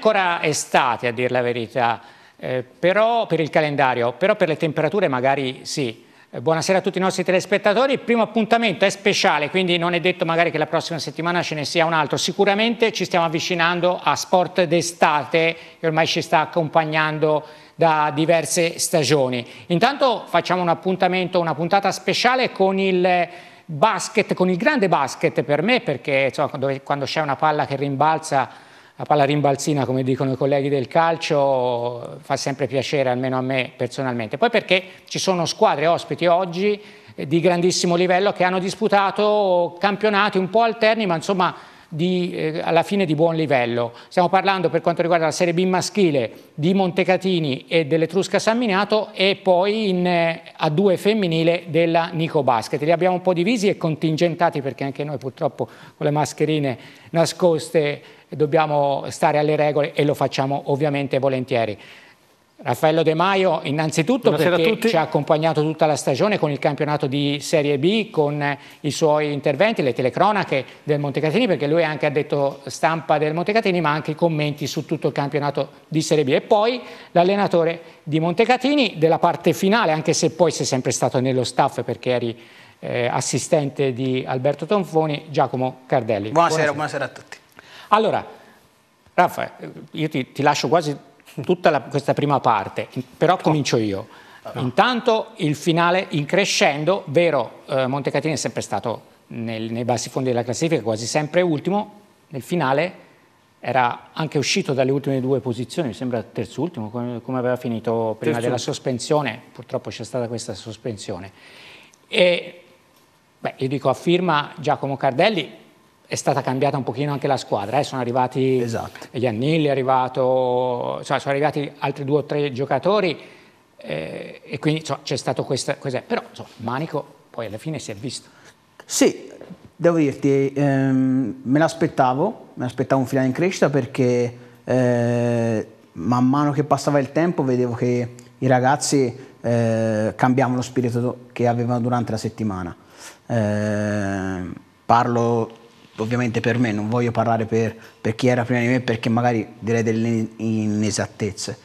ancora estate a dire la verità, eh, però per il calendario, però per le temperature magari sì. Eh, buonasera a tutti i nostri telespettatori, il primo appuntamento è speciale, quindi non è detto magari che la prossima settimana ce ne sia un altro, sicuramente ci stiamo avvicinando a sport d'estate che ormai ci sta accompagnando da diverse stagioni. Intanto facciamo un appuntamento, una puntata speciale con il basket, con il grande basket per me, perché insomma, quando c'è una palla che rimbalza la palla rimbalzina, come dicono i colleghi del calcio, fa sempre piacere, almeno a me personalmente. Poi perché ci sono squadre ospiti oggi eh, di grandissimo livello che hanno disputato campionati un po' alterni, ma insomma di, eh, alla fine di buon livello. Stiamo parlando per quanto riguarda la Serie B maschile di Montecatini e dell'Etrusca San Minato e poi in eh, A2 femminile della Nico Basket. Li abbiamo un po' divisi e contingentati perché anche noi purtroppo con le mascherine nascoste dobbiamo stare alle regole e lo facciamo ovviamente volentieri. Raffaello De Maio innanzitutto Buonasera perché ci ha accompagnato tutta la stagione con il campionato di Serie B, con i suoi interventi, le telecronache del Montecatini, perché lui è anche addetto stampa del Montecatini, ma anche i commenti su tutto il campionato di Serie B. E poi l'allenatore di Montecatini della parte finale, anche se poi sei sempre stato nello staff perché eri eh, assistente di Alberto Tonfoni, Giacomo Cardelli. buonasera, buonasera, buonasera a tutti. Allora, Raffa, io ti, ti lascio quasi tutta la, questa prima parte, però comincio io. Intanto il finale in crescendo, vero, eh, Montecatini è sempre stato nel, nei bassi fondi della classifica, quasi sempre ultimo, nel finale era anche uscito dalle ultime due posizioni, mi sembra terzultimo, come, come aveva finito prima terzultimo. della sospensione, purtroppo c'è stata questa sospensione. E, beh, io dico a firma Giacomo Cardelli, è stata cambiata un pochino anche la squadra, eh? sono arrivati esatto. Giannilli, è arrivato, cioè, sono arrivati altri due o tre giocatori eh, e quindi cioè, c'è stato questa cosa, però so, Manico poi alla fine si è visto. Sì, devo dirti, ehm, me l'aspettavo, me l'aspettavo un finale in crescita perché eh, man mano che passava il tempo vedevo che i ragazzi eh, cambiavano lo spirito che avevano durante la settimana. Ehm, parlo ovviamente per me, non voglio parlare per, per, chi era prima di me perché magari direi delle inesattezze.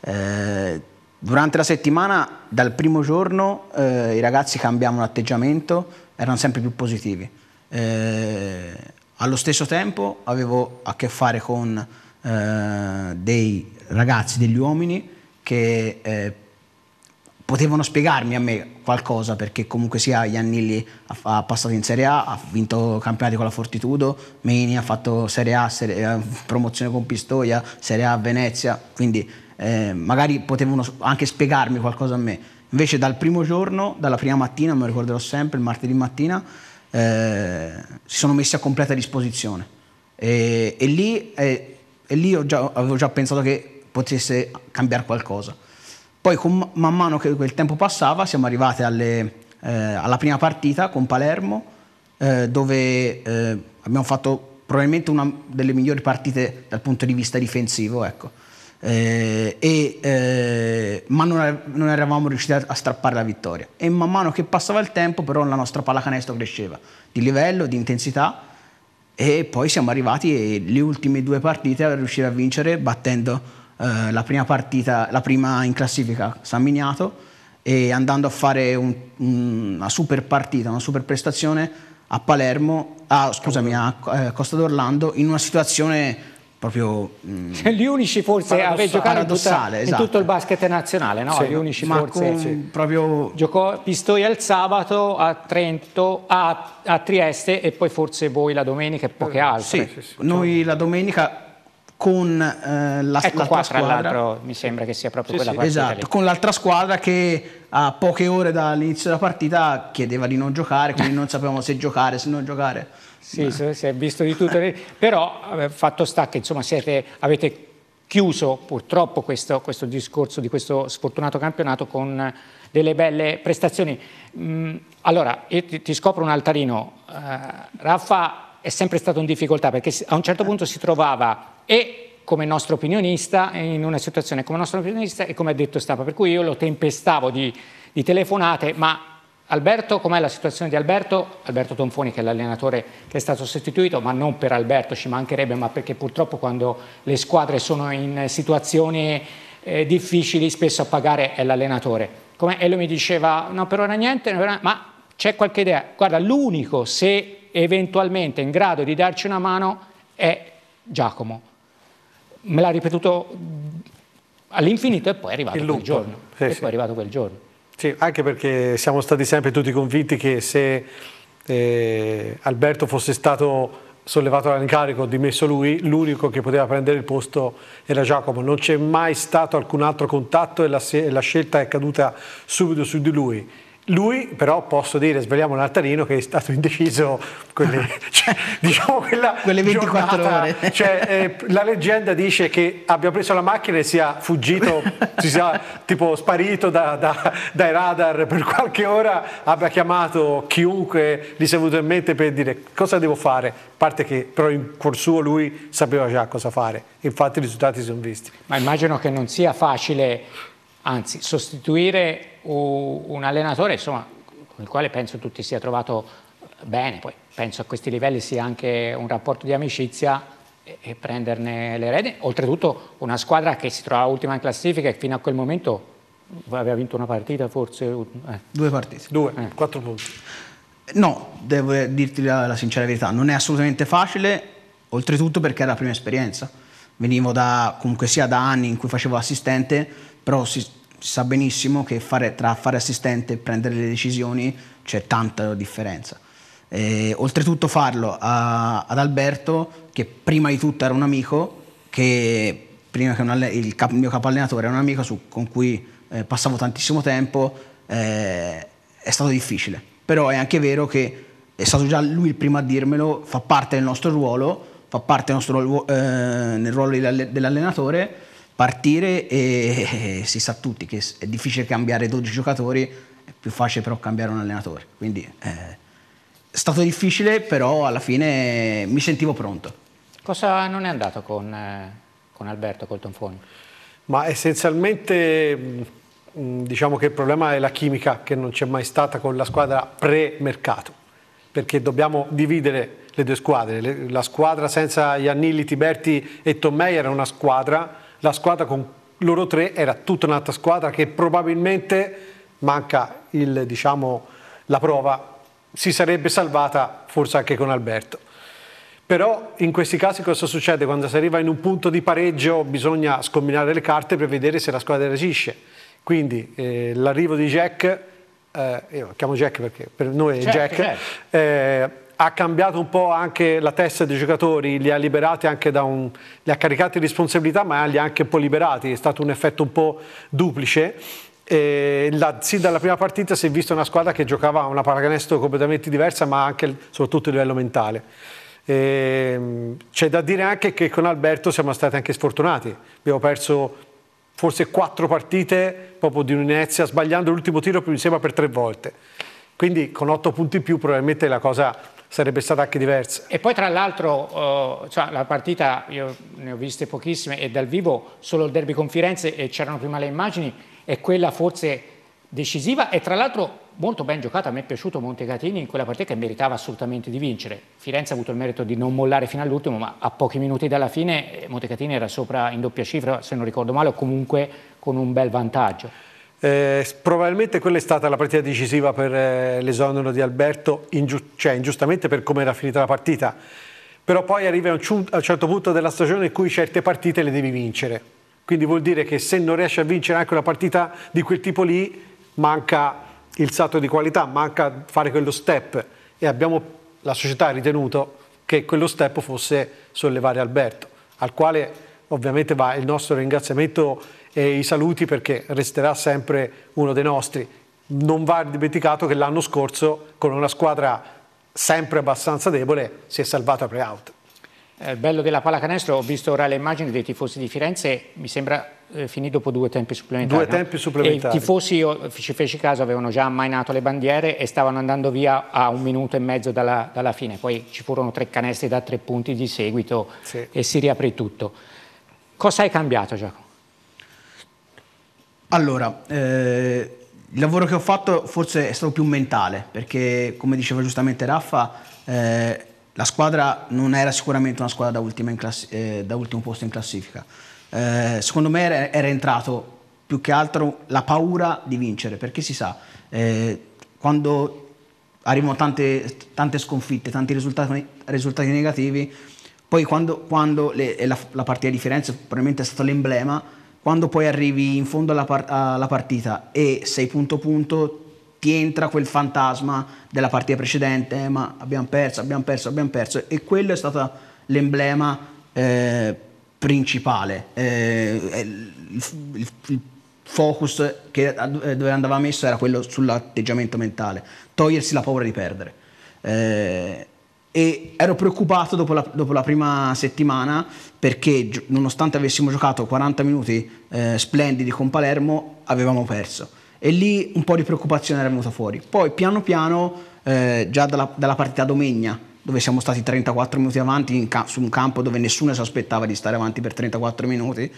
Eh, durante la settimana, dal primo giorno, eh, i ragazzi cambiavano atteggiamento, erano sempre più positivi. Eh, allo stesso tempo avevo a che fare con eh, dei ragazzi, degli uomini che eh, potevano spiegarmi a me qualcosa perché comunque sia Iannilli ha, ha, passato in Serie A, ha vinto campionati con la Fortitudo, Meni ha fatto Serie A, serie eh, promozione con Pistoia, Serie A a Venezia, quindi eh, magari potevano anche spiegarmi qualcosa a me. Invece dal primo giorno, dalla prima mattina, me lo ricorderò sempre, il martedì mattina, eh, si sono messi a completa disposizione e, e lì, eh, e lì già, avevo già pensato che potesse cambiare qualcosa. Poi con, man mano che quel tempo passava siamo arrivati alle, eh, alla prima partita con Palermo eh, dove eh, abbiamo fatto probabilmente una delle migliori partite dal punto di vista difensivo. Ecco. Eh, e, eh, ma non, non, eravamo riusciti a, a strappare la vittoria. E man mano che passava il tempo però la nostra pallacanestro cresceva di livello, di intensità e poi siamo arrivati e le ultime due partite a riuscire a vincere battendo eh, la prima partita, la prima in classifica San Miniato e andando a fare un, una super partita, una super prestazione a Palermo, a, scusami, a eh, Costa d'Orlando in una situazione proprio mm, cioè, gli unici forse a giocare in, tutta, esatto. in tutto il basket nazionale no? Sì, gli unici ma forse con, sì. proprio... giocò Pistoia il sabato a Trento a, a, Trieste e poi forse voi la domenica e poche altre sì, sì noi la domenica con eh, la, ecco qua, squadra. tra l'altro mi sembra che sia proprio sì, quella sì, Esatto, lì. con l'altra squadra che a poche ore dall'inizio della partita chiedeva di non giocare, quindi non sapevamo se giocare, se non giocare. Sì, Beh. si è visto di tutto, però eh, fatto sta che insomma siete, avete chiuso purtroppo questo, questo, discorso di questo sfortunato campionato con delle belle prestazioni. Mm, allora, io ti, ti scopro un altarino, uh, Raffa è sempre stato in difficoltà perché a un certo eh. punto si trovava e come nostro opinionista, in una situazione come nostro opinionista e come ha detto Stapa, per cui io lo tempestavo di, di telefonate, ma Alberto, com'è la situazione di Alberto? Alberto Tonfoni che è l'allenatore che è stato sostituito, ma non per Alberto, ci mancherebbe, ma perché purtroppo quando le squadre sono in situazioni eh, difficili spesso a pagare è l'allenatore. E lui mi diceva no per ora niente, ma c'è qualche idea. Guarda, l'unico se eventualmente in grado di darci una mano è Giacomo me l'ha ripetuto all'infinito e poi è arrivato quel giorno. Sì, e sì. poi è arrivato quel giorno. Sì, anche perché siamo stati sempre tutti convinti che se eh, Alberto fosse stato sollevato dall'incarico, dimesso lui, l'unico che poteva prendere il posto era Giacomo. Non c'è mai stato alcun altro contatto e la, la scelta è caduta subito su di lui lui però posso dire, svegliamo l'altarino, che è stato indeciso quelle, cioè, diciamo quella quelle 24 giornata, ore. Cioè, eh, la leggenda dice che abbia preso la macchina e sia fuggito, si sia tipo sparito da, da, dai radar per qualche ora, abbia chiamato chiunque gli sia venuto in mente per dire cosa devo fare, a parte che però in cuor suo lui sapeva già cosa fare, infatti i risultati si sono visti. Ma immagino che non sia facile, anzi, sostituire un allenatore insomma, con il quale penso tu ti sia trovato bene, poi penso a questi livelli sia anche un rapporto di amicizia e, e prenderne le rede, oltretutto una squadra che si trova ultima in classifica e fino a quel momento aveva vinto una partita forse? Eh. Due partite. Due, eh. quattro punti. No, devo dirti la, la sincera verità, non è assolutamente facile, oltretutto perché era la prima esperienza. Venivo da, comunque sia da anni in cui facevo assistente, però si, si sa benissimo che fare, tra fare assistente e prendere le decisioni c'è tanta differenza. E, oltretutto farlo a, ad Alberto, che prima di tutto era un amico, che prima che alle- il, cap- mio capo allenatore era un amico su- con cui eh, passavo tantissimo tempo, eh, è stato difficile. Però è anche vero che è stato già lui il primo a dirmelo, fa parte del nostro ruolo, fa parte del nostro, eh, nel ruolo dell'allenatore partire e, si sa tutti che è difficile cambiare 12 giocatori, è più facile però cambiare un allenatore. Quindi eh, è stato difficile, però alla fine mi sentivo pronto. Cosa non è andato con, eh, con Alberto Coltonfoni? Ma essenzialmente mm, mm, diciamo che il problema è la chimica che non c'è mai stata con la squadra pre-mercato, perché dobbiamo dividere le due squadre. La squadra senza Iannilli, Tiberti e Tommei era una squadra la squadra con loro tre era tutta un'altra squadra che probabilmente manca il, diciamo, la prova, si sarebbe salvata forse anche con Alberto. Però in questi casi cosa succede? Quando si arriva in un punto di pareggio bisogna scombinare le carte per vedere se la squadra reagisce. Quindi eh, l'arrivo di Jack, eh, io lo chiamo Jack perché per noi è Jack, Jack. Jack. Eh, ha cambiato un po' anche la testa dei giocatori, li ha liberati anche da un... li ha caricati di responsabilità ma li ha anche un po' liberati, è stato un effetto un po' duplice. La, sì, dalla prima partita si è vista una squadra che giocava una paracanestro completamente diversa, ma anche soprattutto a livello mentale. E, ehm, c'è da dire anche che con Alberto siamo stati anche sfortunati. Abbiamo perso forse quattro partite proprio di un'inezia, sbagliando l'ultimo tiro, mi sembra, per tre volte. Quindi con otto punti in più probabilmente la cosa sarebbe stata anche diversa. E poi tra l'altro eh, cioè, la partita, io ne ho viste pochissime e dal vivo solo il derby con Firenze e c'erano prima le immagini, è quella forse decisiva e tra l'altro molto ben giocata, a me è piaciuto Montecatini in quella partita che meritava assolutamente di vincere. Firenze ha avuto il merito di non mollare fino all'ultimo, ma a pochi minuti dalla fine eh, Montecatini era sopra in doppia cifra, se non ricordo male, o comunque con un bel vantaggio. Eh, probabilmente quella è stata la partita decisiva per eh, l'esonero di Alberto, ingiu cioè ingiustamente per come era finita la partita, però poi arrivi a un, a un certo punto della stagione in cui certe partite le devi vincere, quindi vuol dire che se non riesci a vincere anche una partita di quel tipo lì manca il salto di qualità, manca fare quello step e abbiamo, la società ha ritenuto che quello step fosse sollevare Alberto, al quale ovviamente va il nostro ringraziamento e i saluti perché resterà sempre uno dei nostri. Non va dimenticato che l'anno scorso con una squadra sempre abbastanza debole si è salvato a pre Il eh, bello della pallacanestro, ho visto ora le immagini dei tifosi di Firenze, mi sembra eh, finì dopo due tempi supplementari. Due no? tempi supplementari. E I tifosi, oh, io ci feci caso, avevano già ammainato le bandiere e stavano andando via a un minuto e mezzo dalla, dalla fine. Poi ci furono tre canestri da tre punti di seguito sì. e si riaprì tutto. Cosa hai cambiato, Giacomo? Allora, eh, il lavoro che ho fatto forse è stato più mentale, perché come diceva giustamente Raffa, eh, la squadra non era sicuramente una squadra da, classi- eh, da ultimo posto in classifica. Eh, secondo me era, era, entrato più che altro la paura di vincere, perché si sa, eh, quando arrivano tante, tante sconfitte, tanti risultati, risultati negativi, poi quando, quando le, la, la partita di Firenze probabilmente è stato l'emblema, quando poi arrivi in fondo alla, par- alla partita e sei punto punto ti entra quel fantasma della partita precedente, eh, ma abbiamo perso, abbiamo perso, abbiamo perso e quello è stato l'emblema eh, principale, eh, il, il, focus che, eh, dove andava messo era quello sull'atteggiamento mentale, togliersi la paura di perdere. Eh, e ero preoccupato dopo la, dopo la, prima settimana perché nonostante avessimo giocato 40 minuti eh, splendidi con Palermo avevamo perso e lì un po' di preoccupazione era venuta fuori poi piano piano eh, già dalla, dalla, partita domenica dove siamo stati 34 minuti avanti ca- su un campo dove nessuno si aspettava di stare avanti per 34 minuti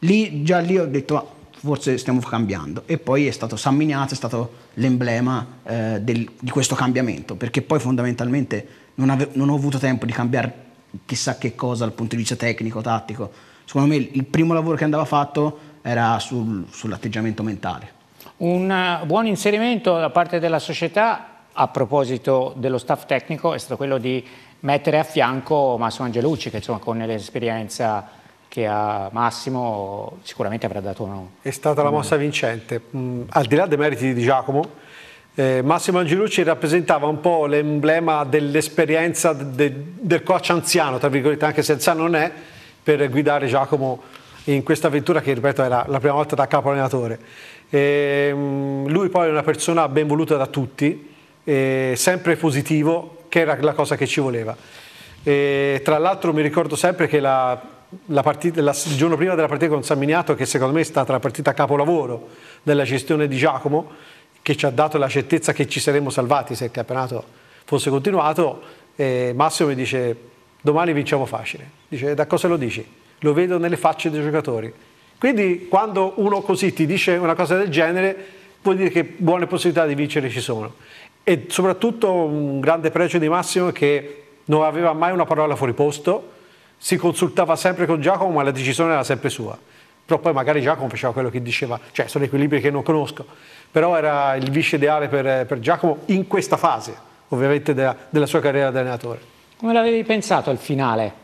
lì già lì ho detto ah, forse stiamo cambiando. E poi è stato San Miniato, è stato l'emblema eh, del, di questo cambiamento, perché poi fondamentalmente non, ave- non ho avuto tempo di cambiare chissà che cosa dal punto di vista tecnico, tattico. Secondo me il primo lavoro che andava fatto era sul, sull'atteggiamento mentale. Un eh, buon inserimento da parte della società a proposito dello staff tecnico è stato quello di mettere a fianco Massimo Angelucci che insomma con l'esperienza che ha Massimo sicuramente avrà dato uno. È stata la mossa vincente, mm, al di là dei meriti di Giacomo, eh, Massimo Angelucci rappresentava un po' l'emblema dell'esperienza de, del coach anziano, tra virgolette, anche se anziano non è, per guidare Giacomo in questa avventura che, ripeto, era la prima volta da capo allenatore. Eh, lui poi è una persona ben voluta da tutti, eh, sempre positivo, che era la cosa che ci voleva. Eh, tra l'altro mi ricordo sempre che la, la partita, la, il giorno prima della partita con San Miniato, che secondo me è stata la partita capolavoro della gestione di Giacomo, che ci ha dato la certezza che ci saremmo salvati se il campionato fosse continuato, eh, Massimo mi dice domani vinciamo facile. Dice da cosa lo dici? Lo vedo nelle facce dei giocatori. Quindi quando uno così ti dice una cosa del genere vuol dire che buone possibilità di vincere ci sono. E soprattutto un grande pregio di Massimo è che non aveva mai una parola fuori posto, si consultava sempre con Giacomo ma la decisione era sempre sua però poi magari Giacomo faceva quello che diceva, cioè sono equilibri che non conosco però era il vice ideale per, per Giacomo in questa fase, ovviamente, della, della sua carriera da allenatore. Come l'avevi pensato al finale?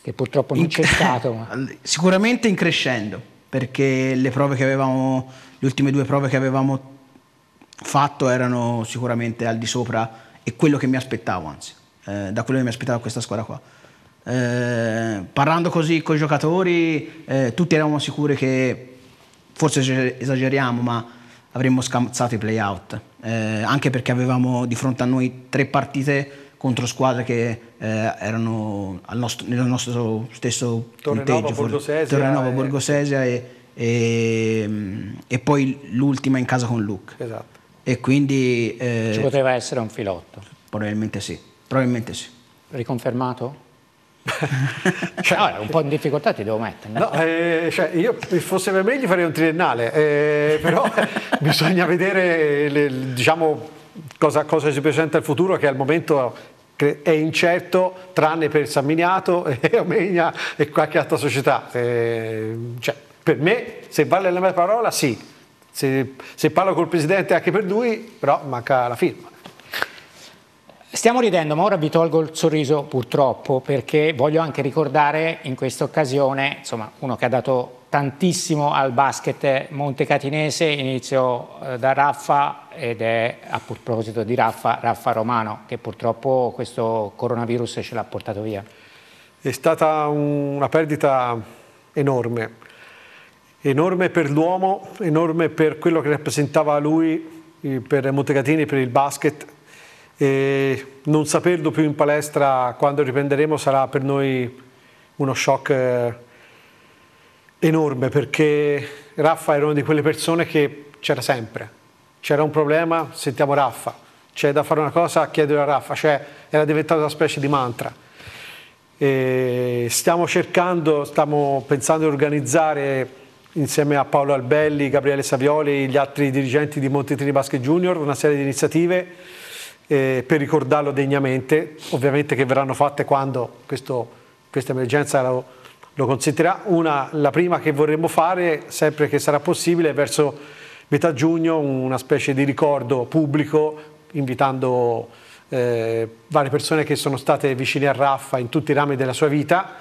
Che purtroppo non in... c'è stato. Ma... Sicuramente in crescendo, perché le prove che avevamo, le ultime due prove che avevamo fatto erano sicuramente al di sopra e quello che mi aspettavo, anzi, eh, da quello che mi aspettavo questa squadra qua. Eh, parlando così con i giocatori, eh, tutti eravamo sicuri che forse esageriamo, ma avremmo scamazzato i playout, eh, anche perché avevamo di fronte a noi tre partite contro squadre che eh, erano nostro, nel nostro stesso punteggio, Torrenova, Borgosesia e, e, e, poi l'ultima in casa con Luke. Esatto. E quindi... Eh, Ci poteva essere un filotto. Probabilmente sì, probabilmente sì. Riconfermato? cioè, no, un po' in difficoltà ti devo mettere. No, eh, cioè, io fosse per me gli farei un triennale, eh, però bisogna vedere le, diciamo, cosa, cosa si presenta il futuro che al momento è incerto tranne per San Miniato e Omegna e qualche altra società. Eh, cioè, per me, se vale la mia parola, sì. Se, se parlo col presidente anche per lui, però manca la firma. Stiamo ridendo, ma ora vi tolgo il sorriso purtroppo perché voglio anche ricordare in questa occasione insomma, uno che ha dato tantissimo al basket montecatinese, inizio eh, da Raffa ed è a proposito di Raffa, Raffa Romano che purtroppo questo coronavirus ce l'ha portato via. È stata una perdita enorme, enorme per l'uomo, enorme per quello che rappresentava lui, eh, per Montecatini, per il basket e non saperlo più in palestra quando riprenderemo sarà per noi uno shock eh, enorme perché Raffa era una di quelle persone che c'era sempre, c'era un problema, sentiamo Raffa, c'è da fare una cosa, chiedere a Raffa, cioè era diventata una specie di mantra. E stiamo cercando, stiamo pensando di organizzare insieme a Paolo Albelli, Gabriele Savioli e gli altri dirigenti di Montetini Basket Junior una serie di iniziative eh, per ricordarlo degnamente, ovviamente che verranno fatte quando questo, questa emergenza lo, lo consentirà. Una, la prima che vorremmo fare, sempre che sarà possibile, è verso metà giugno una specie di ricordo pubblico invitando eh, varie persone che sono state vicine a Raffa in tutti i rami della sua vita,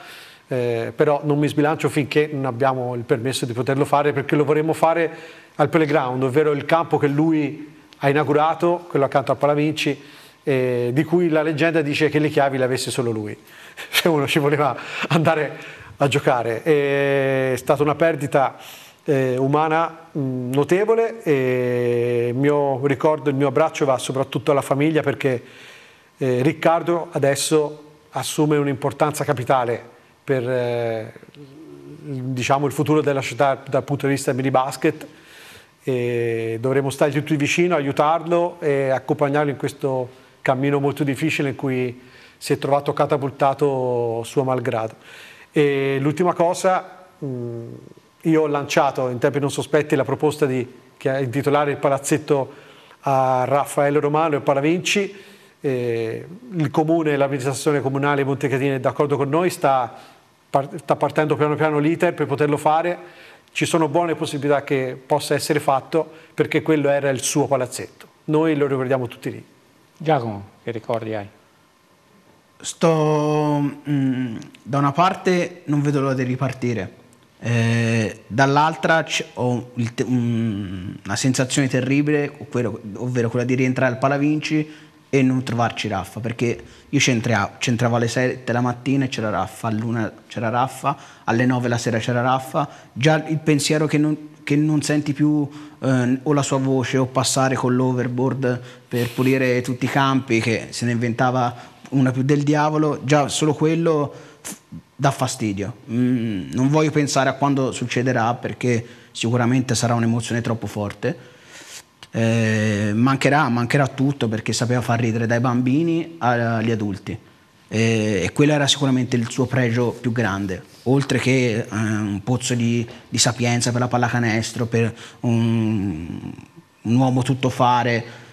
eh, però non mi sbilancio finché non abbiamo il permesso di poterlo fare perché lo vorremmo fare al playground, ovvero il campo che lui ha inaugurato, quello accanto a Palavinci, eh, di cui la leggenda dice che le chiavi le avesse solo lui, se uno ci voleva andare a giocare. Eh, è stata una perdita eh, umana mm, notevole e il mio ricordo, il mio abbraccio va soprattutto alla famiglia perché eh, Riccardo adesso assume un'importanza capitale per eh, diciamo, il futuro della città dal punto di vista del minibasket basket e dovremo stare tutti vicino, aiutarlo e accompagnarlo in questo cammino molto difficile in cui si è trovato catapultato suo malgrado. E l'ultima cosa, mm, io ho lanciato in tempi non sospetti la proposta di intitolare il palazzetto a Raffaello Romano e Palavinci, eh, il comune, l'amministrazione comunale Montecatini è d'accordo con noi, sta, par- sta partendo piano piano l'iter per poterlo fare, ci sono buone possibilità che possa essere fatto perché quello era il suo palazzetto. Noi lo ricordiamo tutti lì. Giacomo, che ricordi hai? Sto mh, mm, da una parte non vedo l'ora di ripartire, eh, dall'altra ho te, mh, mm, una sensazione terribile, ovvero, ovvero, quella di rientrare al Palavinci e non trovarci Raffa, perché io c'entravo, c'entravo alle 7 la mattina e c'era Raffa, all'una c'era Raffa, alle 9 la sera c'era Raffa, già il pensiero che non, che non senti più eh, o la sua voce o passare con l'overboard per pulire tutti i campi, che se ne inventava una più del diavolo, già solo quello dà fastidio. Mm, non voglio pensare a quando succederà perché sicuramente sarà un'emozione troppo forte eh, mancherà, mancherà tutto perché sapeva far ridere dai bambini agli adulti eh, e quello era sicuramente il suo pregio più grande, oltre che eh, un pozzo di, di, sapienza per la pallacanestro, per un, un uomo tuttofare.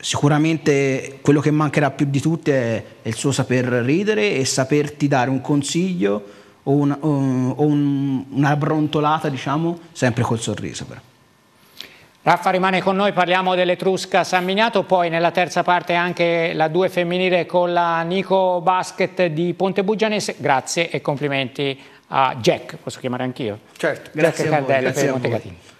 Sicuramente quello che mancherà più di tutti è, è il suo saper ridere e saperti dare un consiglio o, una, o, o un, una brontolata, diciamo, sempre col sorriso però. Raffa rimane con noi, parliamo dell'Etrusca San Miniato, poi nella terza parte anche la 2 femminile con la Nico Basket di Ponte Bugianese. Grazie e complimenti a Jack, posso chiamare anch'io? Certo, Jack grazie Cardelli per Montegatini.